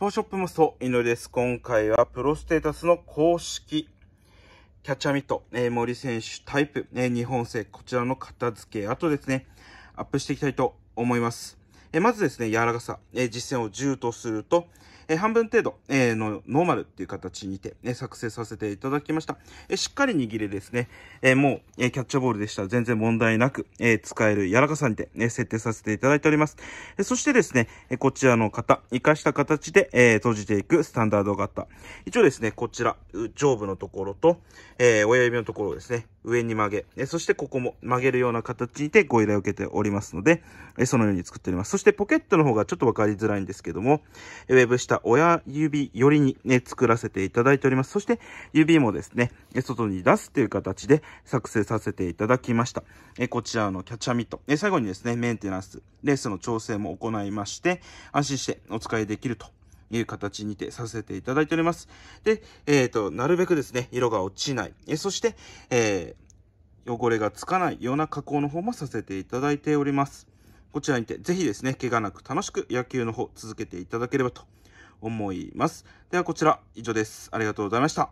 ソーショップマスト、井です。今回はプロステータスの公式、キャッチャーミット、えー、森選手タイプ、えー、日本製、こちらの片付け、あとですね、アップしていきたいと思います。えー、まずですね、柔らかさ、え実践を10とすると、え半分程度、えのノーマルっていう形にて、え作成させていただきました。えしっかり握れですね、えもう、えキャッチボールでしたら全然問題なく、え使える柔らかさにて、え設定させていただいております。えそしてですね、えこちらの型、活かした形で、え閉じていくスタンダード型。一応ですね、こちら、上部のところと、え親指のところをですね、上に曲げ、えそしてここも曲げるような形にてご依頼を受けておりますので、えそのように作っております。そしてポケットの方がちょっとわかりづらいんですけども、ウェブ下親指寄りにね、作らせていただいております。そして指もですね、外に出すという形で作成させていただきました。えこちらのキャッチャーミット。え最後にですね、メンテナンス、レースの調整も行いまして、安心してお使いできるという形にてさせていただいております。で、えっ、ー、と、なるべくですね、色が落ちない。えそして、えー、汚れがつかないような加工の方もさせていただいております。こちらにて、ぜひですね、怪我なく楽しく野球の方続けていただければと思います。ではこちら以上です。ありがとうございました。